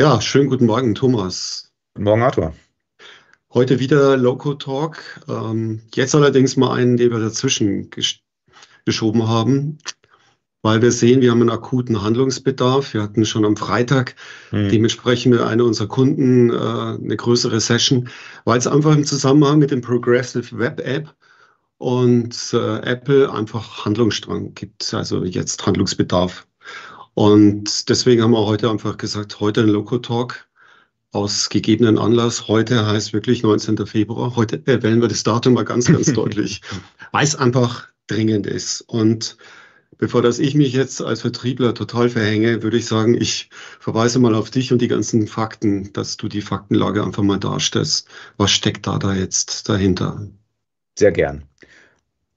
Ja, schönen guten Morgen, Thomas. Guten Morgen, Arthur. Heute wieder Loco Talk. Ähm, jetzt allerdings mal einen, den wir dazwischen gesch geschoben haben, weil wir sehen, wir haben einen akuten Handlungsbedarf. Wir hatten schon am Freitag hm. dementsprechend mit einer unserer Kunden äh, eine größere Session, weil es einfach im Zusammenhang mit dem Progressive Web App und äh, Apple einfach Handlungsstrang gibt, also jetzt Handlungsbedarf. Und deswegen haben wir heute einfach gesagt, heute ein Loco-Talk aus gegebenen Anlass. Heute heißt wirklich 19. Februar. Heute erwähnen wir das Datum mal ganz, ganz deutlich, weil es einfach dringend ist. Und bevor dass ich mich jetzt als Vertriebler total verhänge, würde ich sagen, ich verweise mal auf dich und die ganzen Fakten, dass du die Faktenlage einfach mal darstellst. Was steckt da da jetzt dahinter? Sehr gern.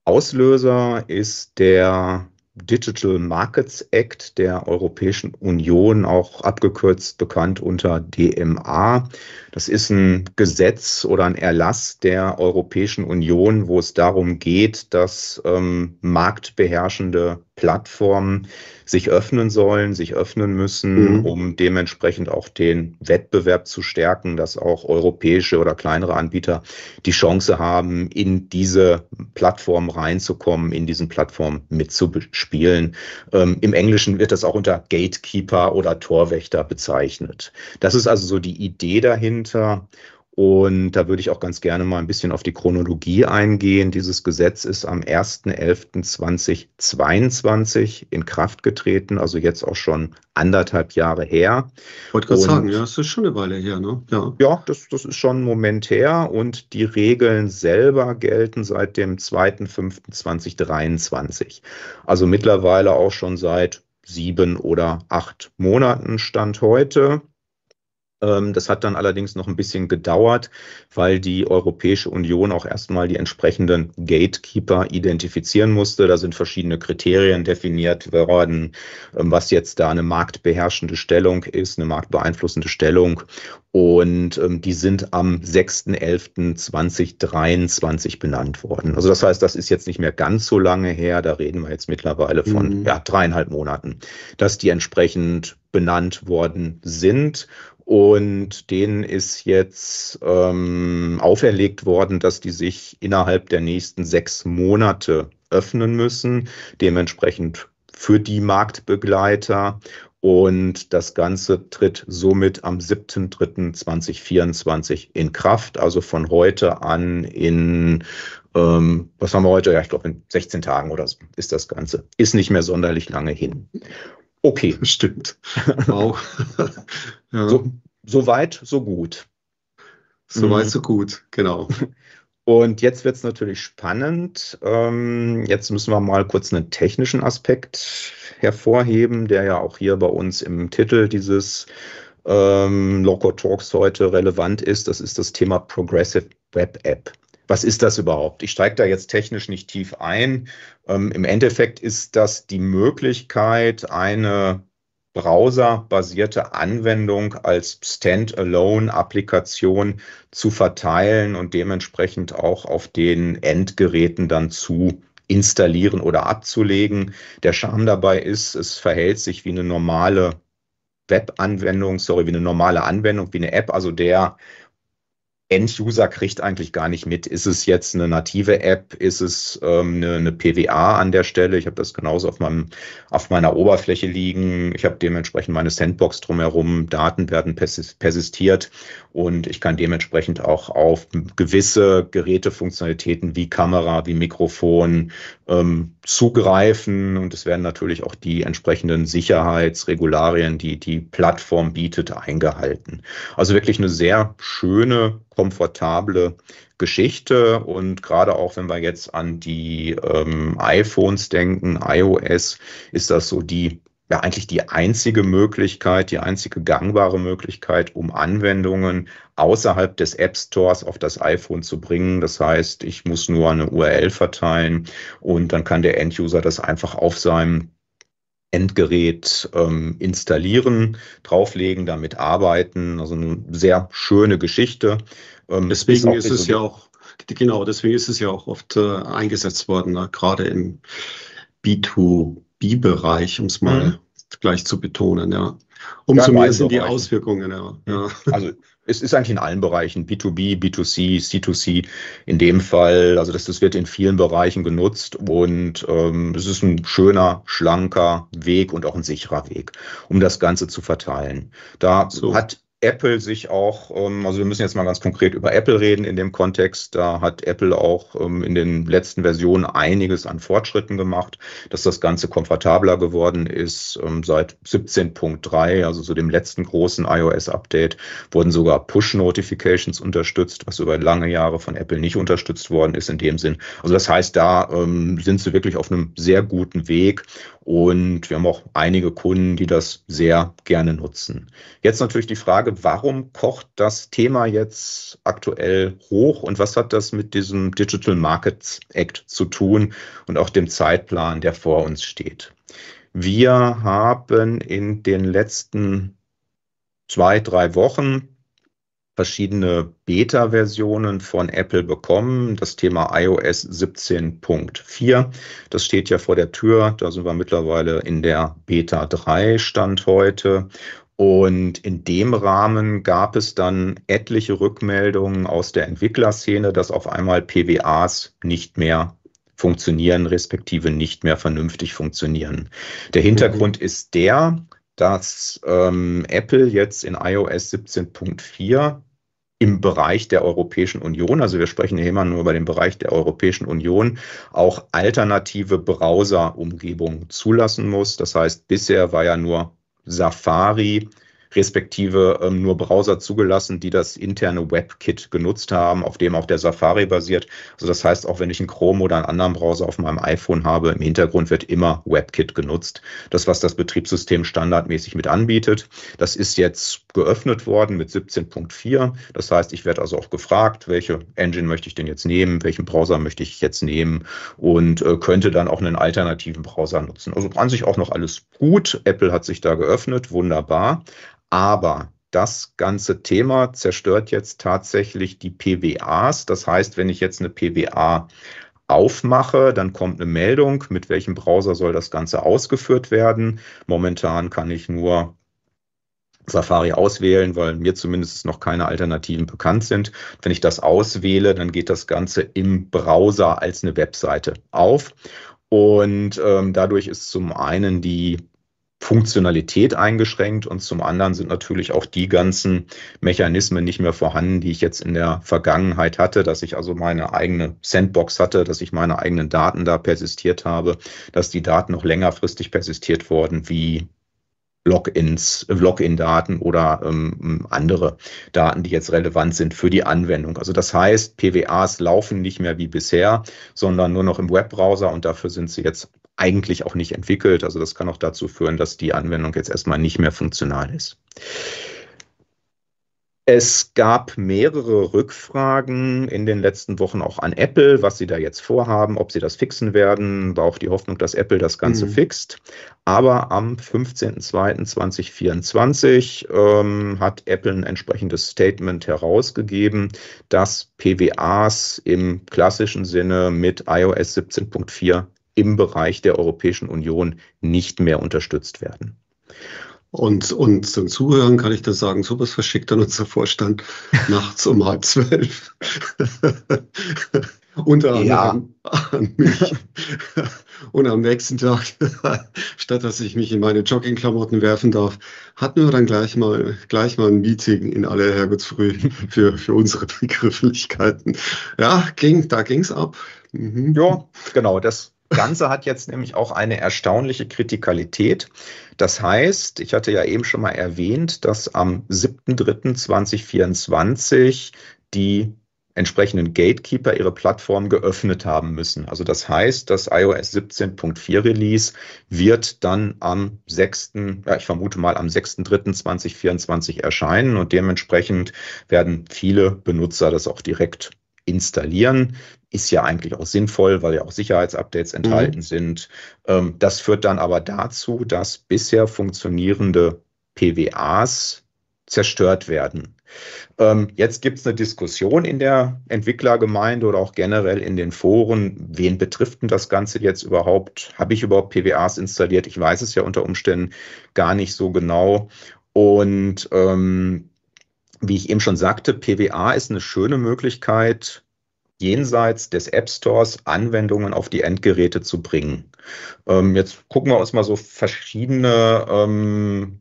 Auslöser ist der Digital Markets Act der Europäischen Union, auch abgekürzt bekannt unter DMA. Das ist ein Gesetz oder ein Erlass der Europäischen Union, wo es darum geht, dass ähm, marktbeherrschende Plattformen sich öffnen sollen, sich öffnen müssen, mhm. um dementsprechend auch den Wettbewerb zu stärken, dass auch europäische oder kleinere Anbieter die Chance haben, in diese Plattform reinzukommen, in diesen Plattformen mitzuspielen. Ähm, Im Englischen wird das auch unter Gatekeeper oder Torwächter bezeichnet. Das ist also so die Idee dahin dahinter. Und da würde ich auch ganz gerne mal ein bisschen auf die Chronologie eingehen. Dieses Gesetz ist am 1.11.2022 in Kraft getreten, also jetzt auch schon anderthalb Jahre her. Wollte gerade sagen, ja, das ist schon eine Weile her, ne? Ja, ja das, das ist schon ein Moment her und die Regeln selber gelten seit dem 2.5.2023. Also mittlerweile auch schon seit sieben oder acht Monaten Stand heute. Ähm, das hat dann allerdings noch ein bisschen gedauert, weil die Europäische Union auch erstmal die entsprechenden Gatekeeper identifizieren musste. Da sind verschiedene Kriterien definiert worden, ähm, was jetzt da eine marktbeherrschende Stellung ist, eine marktbeeinflussende Stellung. Und ähm, die sind am 6.11.2023 benannt worden. Also das heißt, das ist jetzt nicht mehr ganz so lange her. Da reden wir jetzt mittlerweile von mhm. ja, dreieinhalb Monaten, dass die entsprechend benannt worden sind. Und denen ist jetzt ähm, auferlegt worden, dass die sich innerhalb der nächsten sechs Monate öffnen müssen. Dementsprechend für die Marktbegleiter. Und das Ganze tritt somit am 7.3.2024 in Kraft, also von heute an in, ähm, was haben wir heute? Ja, ich glaube, in 16 Tagen oder so ist das Ganze. Ist nicht mehr sonderlich lange hin. Okay. Stimmt. Wow. ja. so, so, weit, so gut. So weit, mhm. so gut, genau. Und jetzt wird es natürlich spannend. Ähm, jetzt müssen wir mal kurz einen technischen Aspekt hervorheben, der ja auch hier bei uns im Titel dieses ähm, Loco Talks heute relevant ist. Das ist das Thema Progressive Web App was ist das überhaupt? Ich steige da jetzt technisch nicht tief ein. Ähm, Im Endeffekt ist das die Möglichkeit, eine browserbasierte Anwendung als Standalone-Applikation zu verteilen und dementsprechend auch auf den Endgeräten dann zu installieren oder abzulegen. Der Charme dabei ist, es verhält sich wie eine normale Web-Anwendung, sorry, wie eine normale Anwendung, wie eine App. Also der End-User kriegt eigentlich gar nicht mit, ist es jetzt eine native App, ist es ähm, eine, eine, PWA an der Stelle. Ich habe das genauso auf, meinem, auf meiner Oberfläche liegen. Ich habe dementsprechend meine Sandbox drumherum, Daten werden persistiert und ich kann dementsprechend auch auf gewisse Gerätefunktionalitäten wie Kamera, wie Mikrofon ähm, zugreifen und es werden natürlich auch die entsprechenden Sicherheitsregularien, die die Plattform bietet, eingehalten. Also wirklich eine sehr schöne komfortable Geschichte. Und gerade auch wenn wir jetzt an die ähm, iPhones denken, iOS, ist das so die ja eigentlich die einzige Möglichkeit, die einzige gangbare Möglichkeit, um Anwendungen außerhalb des App Stores auf das iPhone zu bringen. Das heißt, ich muss nur eine URL verteilen und dann kann der Enduser das einfach auf seinem Endgerät ähm, installieren, drauflegen, damit arbeiten. Also eine sehr schöne Geschichte. Ähm, deswegen ist, ist es ja auch, genau, deswegen ist es ja auch oft äh, eingesetzt worden, ne? gerade im B2B-Bereich, um es mal mhm. gleich zu betonen, ja. Umso ja, mehr sind die Auswirkungen, ja. ja. Also es ist eigentlich in allen Bereichen, B2B, B2C, C2C in dem Fall. Also das, das wird in vielen Bereichen genutzt und ähm, es ist ein schöner, schlanker Weg und auch ein sicherer Weg, um das Ganze zu verteilen. Da so. hat Apple sich auch, ähm, also wir müssen jetzt mal ganz konkret über Apple reden in dem Kontext, da hat Apple auch ähm, in den letzten Versionen einiges an Fortschritten gemacht, dass das Ganze komfortabler geworden ist. Ähm, seit 17.3, also zu dem letzten großen iOS-Update, wurden sogar Push-Notifications unterstützt, was über lange Jahre von Apple nicht unterstützt worden ist in dem Sinn. Also das heißt, da sind sie wirklich auf einem sehr guten Weg und wir haben auch einige Kunden, die das sehr gerne nutzen. Jetzt natürlich die Frage, warum kocht das Thema jetzt aktuell hoch und was hat das mit diesem Digital Markets Act zu tun und auch dem Zeitplan, der vor uns steht? Wir haben in den letzten zwei, drei Wochen verschiedene Beta-Versionen von Apple bekommen. Das Thema iOS 17.4, das steht ja vor der Tür. Da sind wir mittlerweile in der Beta 3 Stand heute. Und in dem Rahmen gab es dann etliche Rückmeldungen aus der Entwicklerszene, dass auf einmal PWAs nicht mehr funktionieren, respektive nicht mehr vernünftig funktionieren. Der Hintergrund mhm. ist der, dass ähm, Apple jetzt in iOS 17.4 im Bereich der Europäischen Union, also wir sprechen hier immer nur über den Bereich der Europäischen Union, auch alternative Browser-Umgebungen zulassen muss. Das heißt, bisher war ja nur Safari respektive ähm, nur Browser zugelassen, die das interne WebKit genutzt haben, auf dem auch der Safari basiert. Also das heißt, auch wenn ich einen Chrome oder einen anderen Browser auf meinem iPhone habe, im Hintergrund wird immer WebKit genutzt. Das, was das Betriebssystem standardmäßig mit anbietet. Das ist jetzt geöffnet worden mit 17.4. Das heißt, ich werde also auch gefragt, welche Engine möchte ich denn jetzt nehmen, welchen Browser möchte ich jetzt nehmen und äh, könnte dann auch einen alternativen Browser nutzen. Also an sich auch noch alles gut. Apple hat sich da geöffnet, wunderbar. Aber das ganze Thema zerstört jetzt tatsächlich die PWAs. Das heißt, wenn ich jetzt eine PWA aufmache, dann kommt eine Meldung, mit welchem Browser soll das Ganze ausgeführt werden. Momentan kann ich nur Safari auswählen, weil mir zumindest noch keine Alternativen bekannt sind. Wenn ich das auswähle, dann geht das Ganze im Browser als eine Webseite auf. Und ähm, dadurch ist zum einen die Funktionalität eingeschränkt und zum anderen sind natürlich auch die ganzen Mechanismen nicht mehr vorhanden, die ich jetzt in der Vergangenheit hatte, dass ich also meine eigene Sandbox hatte, dass ich meine eigenen Daten da persistiert habe, dass die Daten noch längerfristig persistiert wurden, wie Logins, äh, Login-Daten oder ähm, andere Daten, die jetzt relevant sind für die Anwendung. Also das heißt, PWAs laufen nicht mehr wie bisher, sondern nur noch im Webbrowser und dafür sind sie jetzt eigentlich auch nicht entwickelt. Also das kann auch dazu führen, dass die Anwendung jetzt erstmal nicht mehr funktional ist. Es gab mehrere Rückfragen in den letzten Wochen auch an Apple, was sie da jetzt vorhaben, ob sie das fixen werden. War auch die Hoffnung, dass Apple das Ganze mhm. fixt. Aber am 15.02.2024 ähm, hat Apple ein entsprechendes Statement herausgegeben, dass PWAs im klassischen Sinne mit iOS 17.4 im Bereich der Europäischen Union nicht mehr unterstützt werden. Und zum Zuhören kann ich das sagen, sowas verschickt dann unser Vorstand nachts um halb zwölf. Unter anderem an mich. Und am nächsten Tag, statt dass ich mich in meine Joggingklamotten werfen darf, hatten wir dann gleich mal, gleich mal ein Meeting in aller Herrgottsfrüh für, für unsere Begrifflichkeiten. Ja, ging, da ging's ab. Mhm. Ja, genau, das Ganze hat jetzt nämlich auch eine erstaunliche Kritikalität. Das heißt, ich hatte ja eben schon mal erwähnt, dass am 7.3.2024 die entsprechenden Gatekeeper ihre Plattform geöffnet haben müssen. Also das heißt, das iOS 17.4 Release wird dann am 6., ja, ich vermute mal am 6.3.2024 erscheinen und dementsprechend werden viele Benutzer das auch direkt installieren. Ist ja eigentlich auch sinnvoll, weil ja auch Sicherheitsupdates mhm. enthalten mhm. sind. Ähm, das führt dann aber dazu, dass bisher funktionierende PWAs zerstört werden. Ähm, jetzt gibt es eine Diskussion in der Entwicklergemeinde oder auch generell in den Foren. Wen betrifft denn das Ganze jetzt überhaupt? Habe ich überhaupt PWAs installiert? Ich weiß es ja unter Umständen gar nicht so genau. Und ähm, wie ich eben schon sagte, PWA ist eine schöne Möglichkeit, jenseits des App Stores Anwendungen auf die Endgeräte zu bringen. Ähm, jetzt gucken wir uns mal so verschiedene ähm,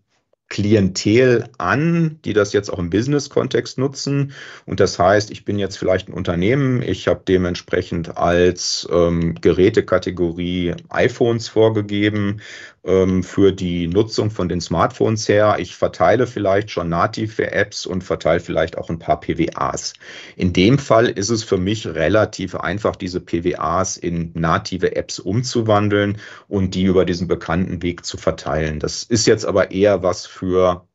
Klientel an, die das jetzt auch im Business-Kontext nutzen. Und das heißt, ich bin jetzt vielleicht ein Unternehmen, ich habe dementsprechend als ähm, Gerätekategorie iPhones vorgegeben ähm, für die Nutzung von den Smartphones her. Ich verteile vielleicht schon native Apps und verteile vielleicht auch ein paar PWAs. In dem Fall ist es für mich relativ einfach, diese PWAs in native Apps umzuwandeln und die über diesen bekannten Weg zu verteilen. Das ist jetzt aber eher was für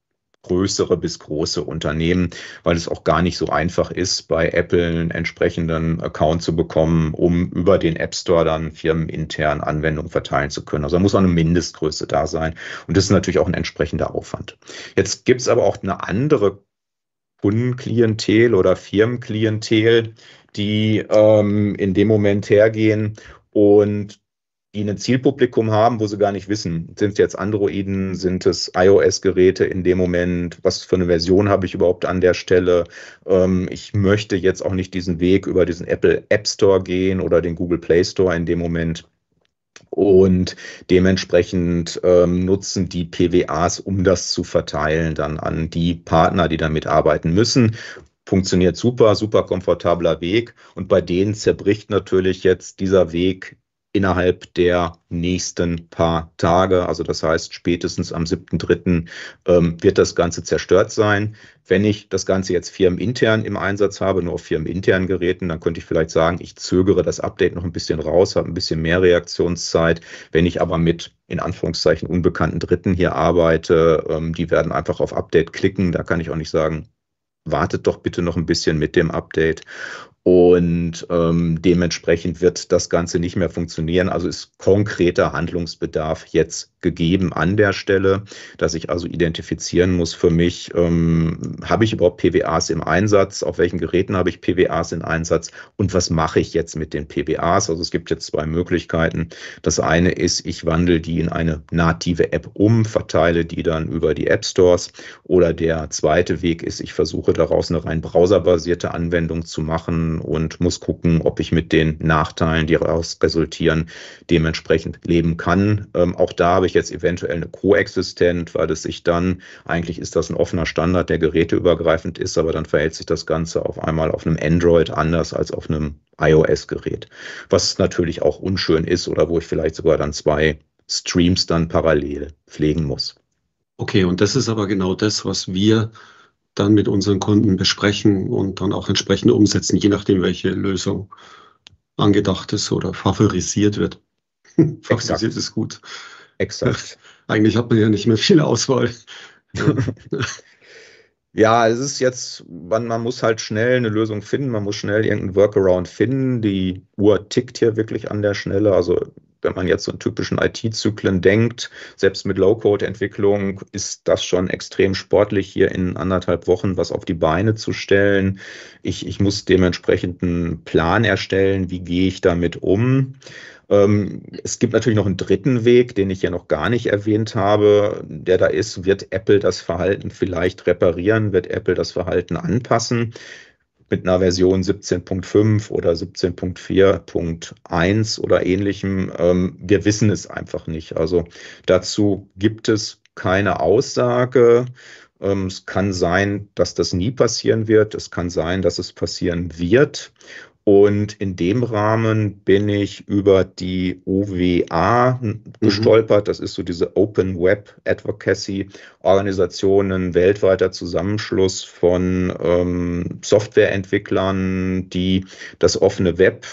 größere bis große Unternehmen, weil es auch gar nicht so einfach ist, bei Apple einen entsprechenden Account zu bekommen, um über den App Store dann firmenintern Anwendungen verteilen zu können. Also da muss auch eine Mindestgröße da sein. Und das ist natürlich auch ein entsprechender Aufwand. Jetzt gibt es aber auch eine andere Kundenklientel oder Firmenklientel, die ähm, in dem Moment hergehen und die ein Zielpublikum haben, wo sie gar nicht wissen, sind es jetzt Androiden, sind es iOS-Geräte in dem Moment, was für eine Version habe ich überhaupt an der Stelle. Ähm, ich möchte jetzt auch nicht diesen Weg über diesen Apple App Store gehen oder den Google Play Store in dem Moment. Und dementsprechend ähm, nutzen die PWAs, um das zu verteilen, dann an die Partner, die damit arbeiten müssen funktioniert super, super komfortabler Weg. Und bei denen zerbricht natürlich jetzt dieser Weg innerhalb der nächsten paar Tage. Also das heißt, spätestens am 7.3. Ähm, wird das Ganze zerstört sein. Wenn ich das Ganze jetzt firmenintern im Einsatz habe, nur auf firmeninternen Geräten, dann könnte ich vielleicht sagen, ich zögere das Update noch ein bisschen raus, habe ein bisschen mehr Reaktionszeit. Wenn ich aber mit in Anführungszeichen unbekannten Dritten hier arbeite, ähm, die werden einfach auf Update klicken. Da kann ich auch nicht sagen, wartet doch bitte noch ein bisschen mit dem Update. Und ähm, dementsprechend wird das Ganze nicht mehr funktionieren. Also ist konkreter Handlungsbedarf jetzt gegeben an der Stelle, dass ich also identifizieren muss für mich, ähm, habe ich überhaupt PWAs im Einsatz, auf welchen Geräten habe ich PWAs im Einsatz und was mache ich jetzt mit den PWAs? Also es gibt jetzt zwei Möglichkeiten. Das eine ist, ich wandle die in eine native App um, verteile die dann über die App Stores. Oder der zweite Weg ist, ich versuche daraus eine rein browserbasierte Anwendung zu machen und muss gucken, ob ich mit den Nachteilen, die daraus resultieren, dementsprechend leben kann. Ähm, auch da habe ich jetzt eventuell eine Koexistent, weil es sich dann, eigentlich ist das ein offener Standard, der geräteübergreifend ist, aber dann verhält sich das Ganze auf einmal auf einem Android anders als auf einem iOS-Gerät, was natürlich auch unschön ist oder wo ich vielleicht sogar dann zwei Streams dann parallel pflegen muss. Okay, und das ist aber genau das, was wir dann mit unseren Kunden besprechen und dann auch entsprechend umsetzen, je nachdem, welche Lösung angedacht ist oder favorisiert wird. favorisiert ist gut. Exakt. Eigentlich hat man ja nicht mehr viel Auswahl. ja, es ist jetzt, man, man muss halt schnell eine Lösung finden, man muss schnell irgendeinen Workaround finden. Die Uhr tickt hier wirklich an der Schnelle. Also wenn man jetzt so einen typischen IT-Zyklen denkt, selbst mit Low-Code-Entwicklung ist das schon extrem sportlich, hier in anderthalb Wochen was auf die Beine zu stellen. Ich, ich muss dementsprechend einen Plan erstellen, wie gehe ich damit um. Ähm, es gibt natürlich noch einen dritten Weg, den ich ja noch gar nicht erwähnt habe, der da ist, wird Apple das Verhalten vielleicht reparieren, wird Apple das Verhalten anpassen mit einer Version 17.5 oder 17.4.1 oder ähnlichem. Ähm, wir wissen es einfach nicht. Also dazu gibt es keine Aussage. Ähm, es kann sein, dass das nie passieren wird. Es kann sein, dass es passieren wird. Und in dem Rahmen bin ich über die OWA mhm. gestolpert. Das ist so diese Open Web Advocacy Organisation, ein weltweiter Zusammenschluss von ähm, Softwareentwicklern, die das offene Web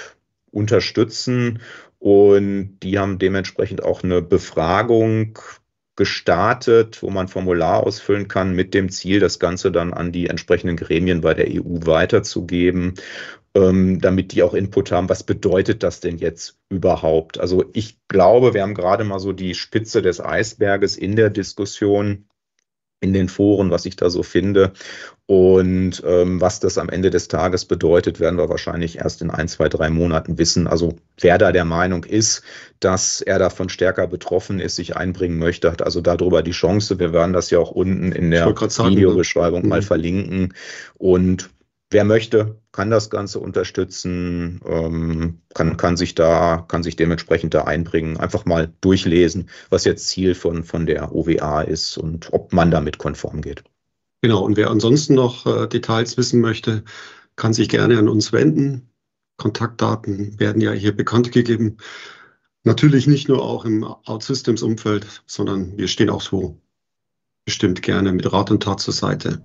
unterstützen. Und die haben dementsprechend auch eine Befragung gestartet, wo man Formular ausfüllen kann mit dem Ziel, das Ganze dann an die entsprechenden Gremien bei der EU weiterzugeben ähm, damit die auch Input haben, was bedeutet das denn jetzt überhaupt? Also ich glaube, wir haben gerade mal so die Spitze des Eisberges in der Diskussion in den Foren, was ich da so finde. Und ähm, was das am Ende des Tages bedeutet, werden wir wahrscheinlich erst in ein, zwei, drei Monaten wissen. Also wer da der Meinung ist, dass er davon stärker betroffen ist, sich einbringen möchte, hat also darüber die Chance. Wir werden das ja auch unten in der ne? Videobeschreibung ne? mal mhm. verlinken. Und wer möchte, kann das Ganze unterstützen, ähm, kann, kann, sich da, kann sich dementsprechend da einbringen, einfach mal durchlesen, was jetzt Ziel von, von der OWA ist und ob man damit konform geht. Genau, und wer ansonsten noch äh, Details wissen möchte, kann sich gerne an uns wenden. Kontaktdaten werden ja hier bekannt gegeben. Natürlich nicht nur auch im OutSystems-Umfeld, sondern wir stehen auch so bestimmt gerne mit Rat und Tat zur Seite.